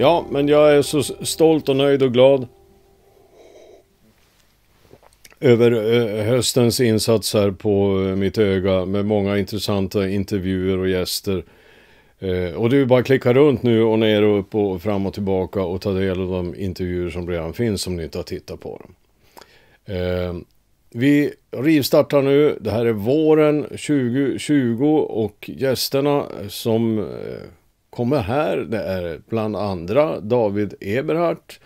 Ja, men jag är så stolt och nöjd och glad över höstens insats här på mitt öga med många intressanta intervjuer och gäster. Eh, och du bara klicka runt nu och ner och upp och fram och tillbaka och ta del av de intervjuer som redan finns om ni inte har tittat på dem. Eh, vi rivstartar nu. Det här är våren 2020 och gästerna som eh, kommer här. Det är bland andra David Eberhardt.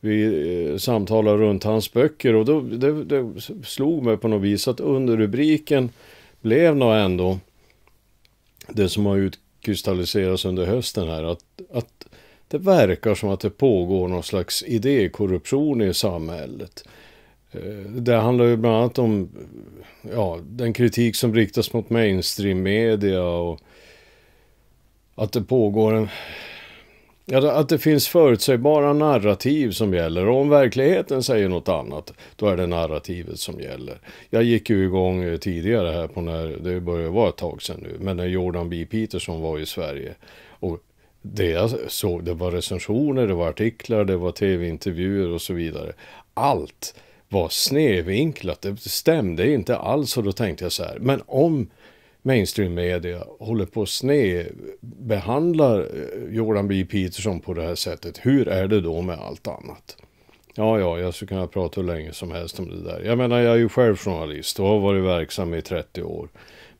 Vi eh, samtalar runt hans böcker och då, det, det slog mig på något vis att underrubriken blev nog ändå det som har utkristalliserats under hösten här. Att, att det verkar som att det pågår någon slags idékorruption i samhället. Eh, det handlar ju bland annat om ja, den kritik som riktas mot mainstream-media och att det pågår en... Att det finns förutsägbara narrativ som gäller. Och om verkligheten säger något annat, då är det narrativet som gäller. Jag gick ju igång eh, tidigare här på när, det börjar vara ett tag sedan nu, men när Jordan B. Peterson var i Sverige. Och det jag såg, det var recensioner, det var artiklar, det var tv-intervjuer och så vidare. Allt var snedvinklat, det stämde inte alls och då tänkte jag så här, men om mainstream-media håller på att snedbehandlar eh, Jordan B. Peterson på det här sättet, hur är det då med allt annat? Ja, ja, jag skulle kunna prata hur länge som helst om det där. Jag menar, jag är ju själv journalist och har varit verksam i 30 år.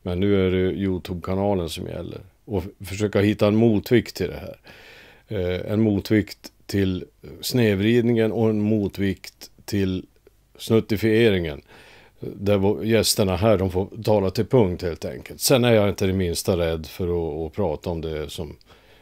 Men nu är det Youtube-kanalen som gäller. Och försöka hitta en motvikt till det här. Eh, en motvikt till snedvridningen och en motvikt till snuttifieringen där gästerna här de får tala till punkt helt enkelt. Sen är jag inte det minsta rädd för att, att prata om det som,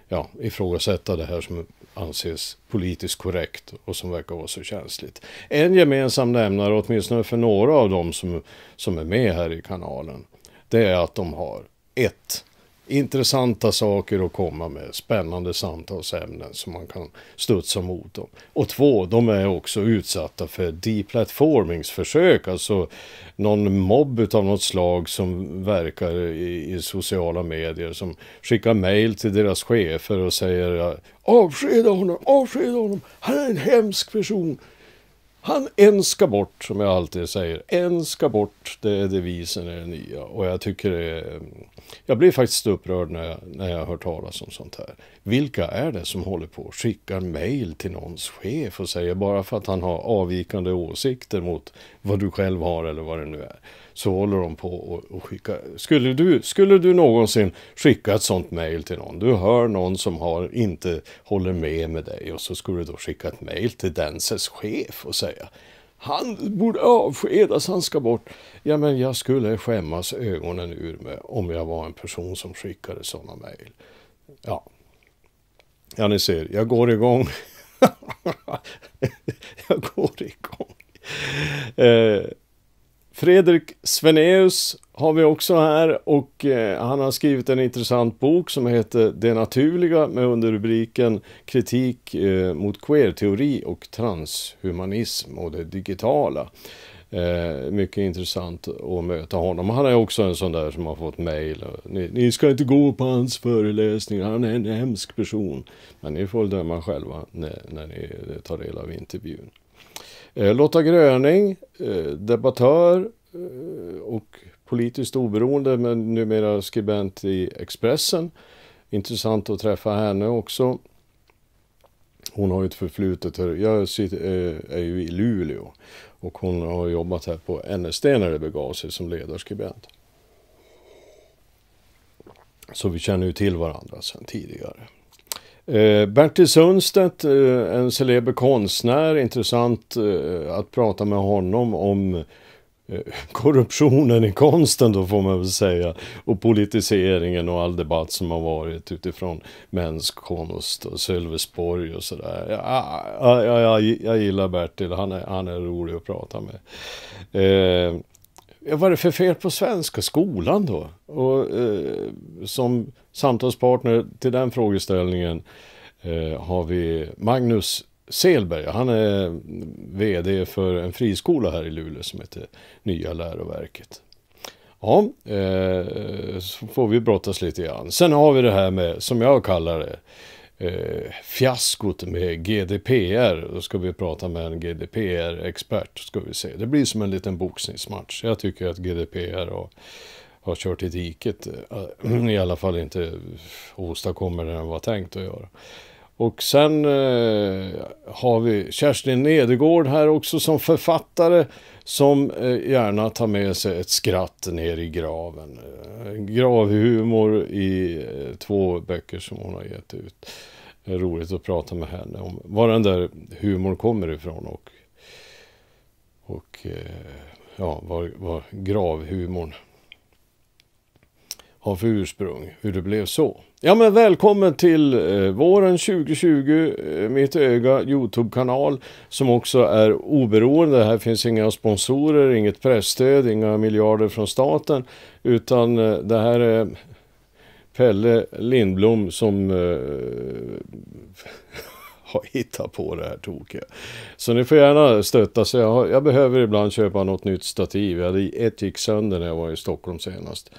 ja, ifrågasätta det här som anses politiskt korrekt och som verkar vara så känsligt. En gemensam nämnare, åtminstone för några av dem som, som är med här i kanalen, det är att de har ett intressanta saker att komma med, spännande samtalsämnen som man kan studsa mot dem. Och två, de är också utsatta för deplatformingsförsök, alltså någon mobb av något slag som verkar i, i sociala medier som skickar mejl till deras chefer och säger avskeda honom, avskeda honom, han är en hemsk person, han en ska bort, som jag alltid säger. En ska bort, det är devisen i det nya. Och jag tycker det Jag blir faktiskt upprörd när jag, när jag hör talas om sånt här. Vilka är det som håller på och skickar mejl till någons chef och säger bara för att han har avvikande åsikter mot vad du själv har eller vad det nu är så håller de på och, och skicka. Skulle du, skulle du någonsin skicka ett sånt mejl till någon? Du hör någon som har, inte håller med med dig och så skulle du då skicka ett mejl till dens chef och säga han borde avskedas, han ska bort. Ja, men jag skulle skämmas ögonen ur mig om jag var en person som skickade sådana mejl. Ja. ja, ni ser, jag går igång. jag går igång. Eh, Fredrik Sveneus har vi också här och eh, han har skrivit en intressant bok som heter Det naturliga med underrubriken Kritik eh, mot queerteori och transhumanism och det digitala. Eh, mycket intressant att möta honom. Han är också en sån där som har fått mejl. Ni, ni, ska inte gå på hans föreläsningar, han är en hemsk person. Men ni får döma själva när, när ni tar del av intervjun. Eh, Lotta Gröning, eh, debattör eh, och politiskt oberoende men numera skribent i Expressen. Intressant att träffa henne också. Hon har ju ett förflutet här. Jag är ju i Luleå och hon har jobbat här på NSD när det begav sig som ledarskribent. Så vi känner ju till varandra sedan tidigare. Eh, Bertil Sundstedt, eh, en celeber konstnär, intressant eh, att prata med honom om korruptionen i konsten då får man väl säga och politiseringen och all debatt som har varit utifrån mäns konst och Sölvesborg och sådär. Jag, jag, jag, jag, gillar Bertil, han är, han är rolig att prata med. Eh, vad är det för fel på svenska skolan då? Och eh, som samtalspartner till den frågeställningen eh, har vi Magnus Selberg. Han är VD för en friskola här i Luleå som heter Nya läroverket. Ja, eh, så får vi brottas lite grann. Sen har vi det här med, som jag kallar det, eh, fiaskot med GDPR. Då ska vi prata med en GDPR-expert. ska vi se. Det blir som en liten boxningsmatch. Jag tycker att GDPR har, har kört i diket. Eh, I alla fall inte åstadkommer det den var tänkt att göra. Och sen eh, har vi Kerstin Nedergård här också som författare som eh, gärna tar med sig ett skratt ner i graven. Eh, gravhumor i eh, två böcker som hon har gett ut. Det är roligt att prata med henne om var den där humorn kommer ifrån och, och eh, ja, var, var gravhumorn för ursprung, hur det blev så. Ja men välkommen till eh, våren 2020, eh, Mitt Öga Youtube-kanal som också är oberoende. Här finns inga sponsorer, inget pressstöd, inga miljarder från staten utan eh, det här är Pelle Lindblom som eh, har hittat på det här tokiga. Så ni får gärna stötta. Så jag, jag behöver ibland köpa något nytt stativ. Jag hade, ett gick sönder när jag var i Stockholm senast.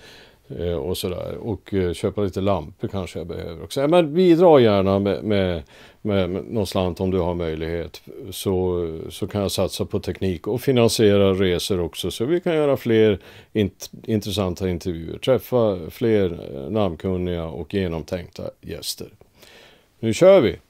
Eh, och sådär. Och eh, köpa lite lampor kanske jag behöver också. Eh, men bidra gärna med, med, med, någon slant om du har möjlighet. Så, så kan jag satsa på teknik och finansiera resor också. Så vi kan göra fler int, intressanta intervjuer. Träffa fler namnkunniga och genomtänkta gäster. Nu kör vi!